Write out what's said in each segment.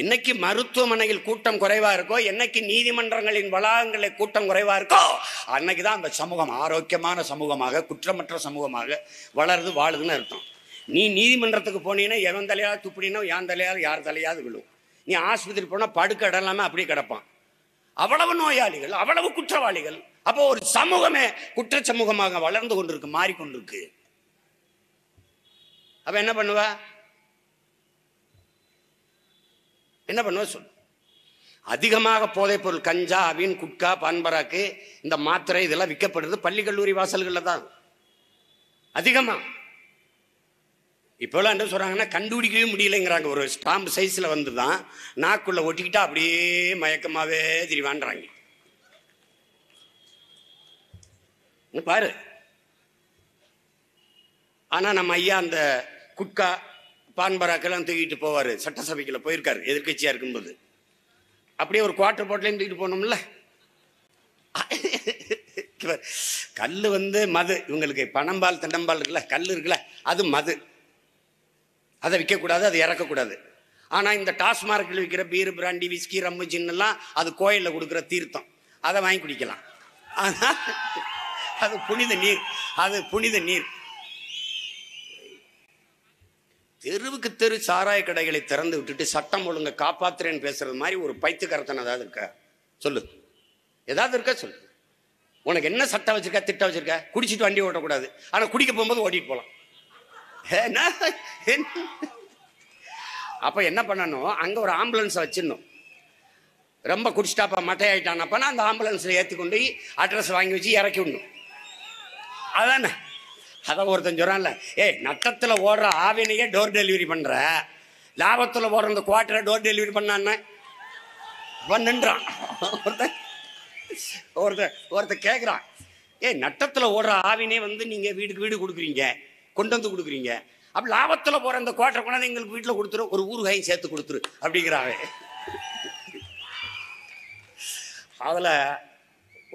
என்னைக்கு மருத்துவமனையில் கூட்டம் குறைவா இருக்கோ என்னைக்கு நீதிமன்றங்களின் வளாகங்களில் கூட்டம் குறைவா இருக்கோ அன்னைக்குதான் அந்த சமூகம் ஆரோக்கியமான சமூகமாக குற்றமற்ற சமூகமாக வளருது வாழுதுன்னு அர்த்தம் நீ நீதிமன்றத்துக்கு போனீங்கன்னா எவன் தலையாவது துப்பினா யான் தலையாவது யார் தலையாவது விழும் நீ ஆஸ்பத்திரி போனால் படுக்க இடம் அப்படியே கிடப்பான் அவ்வளவு நோயாளிகள் அவ்வளவு குற்றவாளிகள் அப்போ ஒரு சமூகமே குற்ற சமூகமாக வளர்ந்து கொண்டிருக்கு மாறிக்கொண்டிருக்கு அப்போ என்ன பண்ணுவா என்ன பண்ணுவ சொல் அதிகமாக போதைப்பொருள் கஞ்சா அவின் குட்கா பான்பராக்கு இந்த மாத்திரை இதெல்லாம் விற்கப்படுறது பள்ளி கல்லூரி வாசல்களில் தான் அதிகமாக இப்போலாம் என்ன சொல்கிறாங்கன்னா கண்டுபிடிக்கவே முடியலைங்கிறாங்க ஒரு ஸ்டாம்ப் சைஸில் வந்து தான் நாக்குள்ளே ஒட்டிக்கிட்டா அப்படியே மயக்கமாகவே திரிவான்றாங்க பாரு ஆனால் நம்ம ஐயா அந்த குட்கா பான்பராக்கெல்லாம் தூக்கிட்டு போவார் சட்டசபைக்குள்ள போயிருக்காரு எதிர்கட்சியாக இருக்கும்போது அப்படியே ஒரு குவார்டர் போட்டிலையும் தூக்கிட்டு போனோம்ல கல் வந்து மது இவங்களுக்கு பணம்பால் தண்டம்பால் இருக்குல்ல கல் இருக்குல்ல அது மது அதை விற்கக்கூடாது அது இறக்கக்கூடாது ஆனால் இந்த டாஸ்மார்க்கில் விற்கிற பீர் பிராண்டி விஸ்கி ரம்மு சின்னெல்லாம் அது கோயிலில் கொடுக்குற தீர்த்தம் அதை வாங்கி குடிக்கலாம் ஆனால் அது புனித நீர் அது புனித நீர் தெருவுக்கு தெரு சாராய கடைகளை திறந்து விட்டுட்டு சட்டம் ஒழுங்க காப்பாத்துறேன்னு பேசுறது மாதிரி ஒரு பைத்துக்கரத்தன் ஏதாவது இருக்கா சொல்லு ஏதாவது இருக்கா சொல்லு உனக்கு என்ன சட்டம் வச்சிருக்க திட்டம் வச்சிருக்க குடிச்சிட்டு வண்டி ஓட்டக்கூடாது ஆனால் குடிக்க போகும்போது ஓட்டிட்டு போகலாம் அப்போ என்ன பண்ணணும் அங்கே ஒரு ஆம்புலன்ஸை வச்சிடணும் ரொம்ப குடிச்சிட்டாப்பா மட்டை மட்டையாயிட்டானப்பனா அந்த ஆம்புலன்ஸில் ஏற்றி கொண்டு அட்ரஸ் வாங்கி வச்சு இறக்கி விடணும் அதானே அதான் ஒருத்தன் சொல்கிறான்ல ஏய் நட்டத்தில் ஓடுற ஆவினையே டோர் டெலிவரி பண்ணுற லாபத்தில் ஓடுற அந்த குவார்ட்டரை டோர் டெலிவரி பண்ணான்னு நின்றான் ஒருத்தன் ஒருத்த ஒருத்த கேட்குறான் ஏய் நட்டத்தில் ஓடுற ஆவினே வந்து நீங்கள் வீடுக்கு வீடு கொடுக்குறீங்க கொண்டு வந்து கொடுக்குறீங்க அப்போ லாபத்தில் போகிற அந்த குவார்ட்டரை கொண்டாந்து எங்களுக்கு வீட்டில் கொடுத்துரு ஒரு ஊறுகாயும் சேர்த்து கொடுத்துரு அப்படிங்கிறாவே அதில்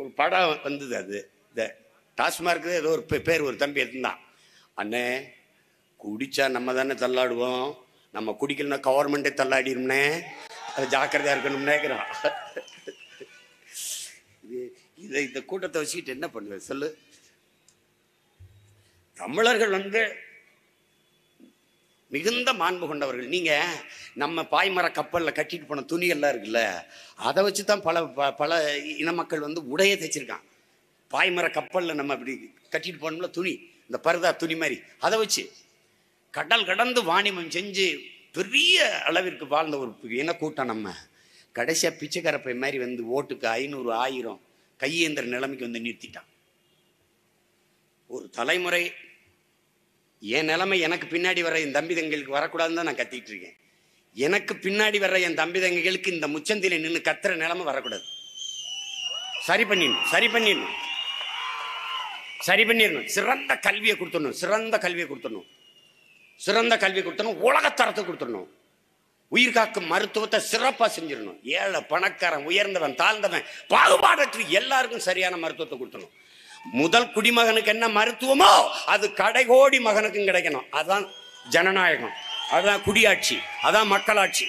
ஒரு படம் வந்தது அது இந்த டாஸ்மார்க்கு ஏதோ ஒரு பேர் ஒரு தம்பி இருந்தான் அண்ணே குடிச்சா நம்ம தானே தள்ளாடுவோம் நம்ம குடிக்கலன்னா கவர்மெண்ட்டே தள்ளாடிடும்னே அது ஜாக்கிரதையாக இருக்கணும்னேங்கிறான் இதை இந்த கூட்டத்தை வச்சுக்கிட்டு என்ன பண்ணுவேன் சொல்லு தமிழர்கள் வந்து மிகுந்த மாண்பு கொண்டவர்கள் நீங்கள் நம்ம பாய்மர கப்பலில் கட்டிட்டு போன துணியெல்லாம் இருக்குல்ல அதை வச்சு தான் பல பல இன மக்கள் வந்து உடையை தைச்சிருக்காங்க பாய்மர கப்பலில் நம்ம இப்படி கட்டிட்டு போனோம்ல துணி இந்த பருதா துணி மாதிரி அதை வச்சு கடல் கடந்து வாணிமம் செஞ்சு பெரிய அளவிற்கு வாழ்ந்த ஒரு இனக்கூட்டம் நம்ம கடைசியாக பிச்சைக்காரப்பை மாதிரி வந்து ஓட்டுக்கு ஐநூறு ஆயிரம் கையேந்திர நிலைமைக்கு வந்து நிறுத்திட்டான் ஒரு தலைமுறை என் நிலைமை எனக்கு பின்னாடி வர என் தம்பி தங்களுக்கு வரக்கூடாதுன்னு தான் நான் கத்திக்கிட்டு இருக்கேன் எனக்கு பின்னாடி வர்ற என் தம்பி இந்த முச்சந்தில நின்று கத்துற நிலைமை வரக்கூடாது சரி பண்ணிடணும் சரி பண்ணிடணும் சரி பண்ணிடணும் சிறந்த கல்வியை கொடுத்துடணும் சிறந்த கல்வியை கொடுத்துடணும் சிறந்த கல்வி கொடுத்துடணும் உலகத்தரத்தை கொடுத்துடணும் உயிர் காக்கும் மருத்துவத்தை சிறப்பாக செஞ்சிடணும் ஏழை பணக்காரன் உயர்ந்தவன் தாழ்ந்தவன் பாகுபாடற்று எல்லாருக்கும் சரியான மருத்துவத்தை கொடுத்துடணும் முதல் குடிமகனுக்கு என்ன மருத்துவமோ அது கடைகோடி மகனுக்கும் கிடைக்கணும் அதுதான் ஜனநாயகம் அதுதான் குடியாட்சி அதான் மக்களாட்சி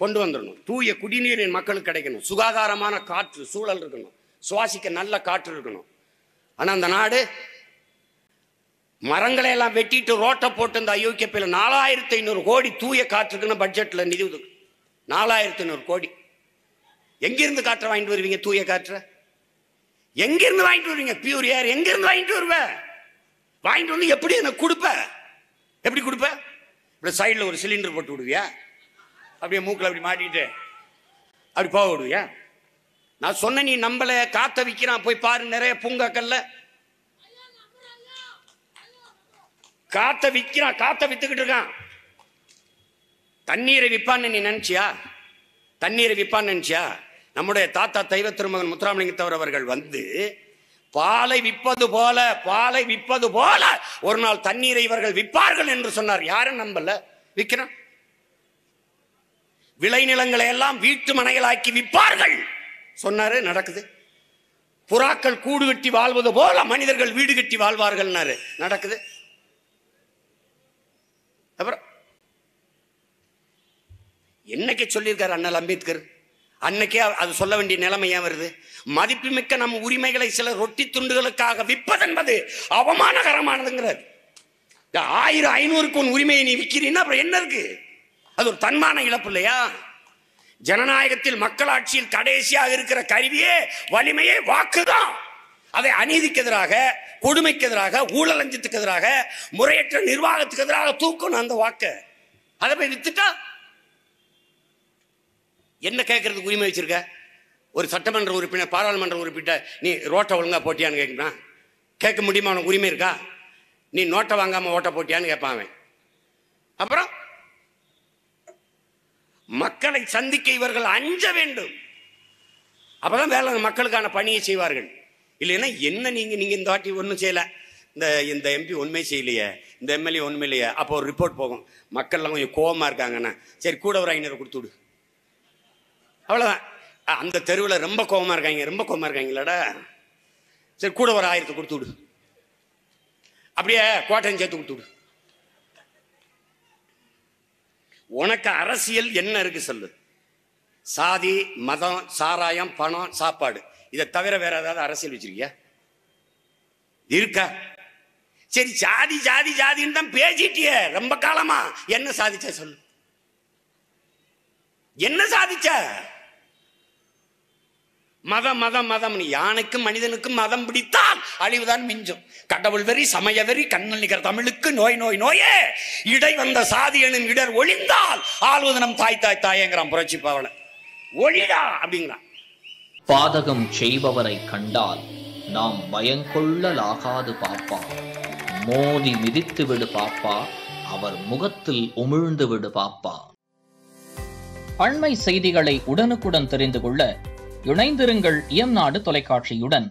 கொண்டு வந்துடணும் தூய குடிநீரின் மக்களுக்கு கிடைக்கணும் சுகாதாரமான காற்று சூழல் இருக்கணும் சுவாசிக்க நல்ல காற்று இருக்கணும் ஆனால் அந்த நாடு மரங்களை எல்லாம் வெட்டிட்டு ரோட்டை போட்டு இந்த அயோக்கியப்பையில் நாலாயிரத்தி ஐநூறு கோடி தூய காற்றுக்குன்னு பட்ஜெட்டில் நிதி ஒதுக்கு நாலாயிரத்தி ஐநூறு கோடி எங்கிருந்து காற்றை வாங்கிட்டு வருவீங்க தூய காற்றை எங்கிருந்து வாங்கிட்டு வருவீங்க பியூர் ஏர் எங்கிருந்து வாங்கிட்டு வருவேன் வாங்கிட்டு வந்து எப்படி எனக்கு கொடுப்ப எப்படி கொடுப்ப இப்படி சைடில் ஒரு சிலிண்டர் போட்டு விடுவியா அப்படியே மூக்கில் அப்படி மாட்டிட்டு அப்படி போக விடுவியா நான் சொன்ன நீ நம்பல காத்த விற்கிறான் போய் பாரு நிறைய பூங்காக்கல்ல காத்த விற்கிறான் காத்த வித்துக்கிட்டு இருக்கான் தண்ணீரை விற்பான்னு நீ நினைச்சியா தண்ணீரை விற்பான்னு நினைச்சியா நம்முடைய தாத்தா தெய்வ திருமகன் முத்துராமலிங்கத்தவர் அவர்கள் வந்து பாலை விற்பது போல பாலை விற்பது போல ஒரு நாள் தண்ணீரை இவர்கள் விற்பார்கள் என்று சொன்னார் யாரும் நம்பல விற்கிறான் விளைநிலங்களை எல்லாம் வீட்டு மனைகளாக்கி விற்பார்கள் சொன்னாரு நடக்குது புறாக்கள் கூடு கட்டி வாழ்வது போல மனிதர்கள் வீடு கட்டி வாழ்வார்கள்னாரு நடக்குது அப்புறம் என்னைக்கு சொல்லியிருக்காரு அண்ணல் அம்பேத்கர் அன்னைக்கே அது சொல்ல வேண்டிய நிலைமை ஏன் வருது மதிப்புமிக்க நம் உரிமைகளை சில ரொட்டி துண்டுகளுக்காக விற்பதென்பது அவமானகரமானதுங்கிறார் ஆயிரம் ஐநூறுக்கு உன் உரிமையை நீ விற்கிறீன்னா அப்புறம் என்ன இருக்கு அது ஒரு தன்மான இழப்பு இல்லையா ஜனநாயகத்தில் மக்களாட்சியில் கடைசியாக இருக்கிற கருவியே வலிமையே வாக்குதான் அதை அநீதிக்கு எதிராக கொடுமைக்கு எதிராக ஊழலஞ்சத்துக்கு எதிராக முறையற்ற நிர்வாகத்துக்கு எதிராக தூக்கணும் அந்த வாக்கை அதை போய் வித்துட்டா என்ன கேட்கறதுக்கு உரிமை வச்சிருக்க ஒரு சட்டமன்ற உறுப்பினர் பாராளுமன்ற உறுப்பினர் நீ ரோட்டை ஒழுங்கா போட்டியான்னு கேட்கணும் கேட்க முடியுமா உனக்கு உரிமை இருக்கா நீ நோட்டை வாங்காமல் ஓட்ட போட்டியான்னு கேட்பான் அப்புறம் மக்களை சந்திக்க இவர்கள் அஞ்ச வேண்டும் அப்பதான் வேலை மக்களுக்கான பணியை செய்வார்கள் இல்லைன்னா என்ன நீங்க நீங்க இந்த வாட்டி ஒன்றும் செய்யல இந்த இந்த எம்பி ஒன்றுமே செய்யலையே இந்த எம்எல்ஏ ஒன்றுமே இல்லையே அப்போ ஒரு ரிப்போர்ட் போகும் மக்கள்லாம் கொஞ்சம் கோபமாக இருக்காங்கண்ணா சரி கூட ஒரு ஐநூறு கொடுத்து விடு அவ்வளோதான் அந்த தெருவில் ரொம்ப கோபமாக இருக்காங்க ரொம்ப கோபமாக இருக்காங்களாடா சரி கூட ஒரு ஆயிரத்தை கொடுத்து விடு அப்படியே கோட்டையம் சேர்த்து கொடுத்து விடு உனக்கு அரசியல் என்ன இருக்கு சொல்லு சாதி மதம் சாராயம் பணம் சாப்பாடு இதை தவிர வேற ஏதாவது அரசியல் வச்சிருக்கியா இருக்கா சரி சாதி ஜாதி ஜாதின்னு தான் பேசிட்டிய ரொம்ப காலமா என்ன சாதிச்ச சொல்லு என்ன சாதிச்ச மதம் மதம் மதம் யானைக்கும் மனிதனுக்கும் மதம் பிடித்தால் அழிவுதான் மிஞ்சும் கடவுள் வெறி சமய வெறி கண்ணல் நிகர் தமிழுக்கு நோய் நோய் நோயே இடை வந்த சாதி எனும் இடர் ஒளிந்தால் ஆளுவது நம் தாய் தாய் தாயங்கிறான் புரட்சி பாவல ஒளிடா அப்படிங்கிறான் பாதகம் செய்பவரை கண்டால் நாம் பயங்கொள்ளலாகாது பாப்பா மோதி மிதித்து விடு பாப்பா அவர் முகத்தில் உமிழ்ந்து விடு பாப்பா அண்மை செய்திகளை உடனுக்குடன் தெரிந்து கொள்ள இணைந்திருங்கள் இயம்நாடு நாடு தொலைக்காட்சியுடன்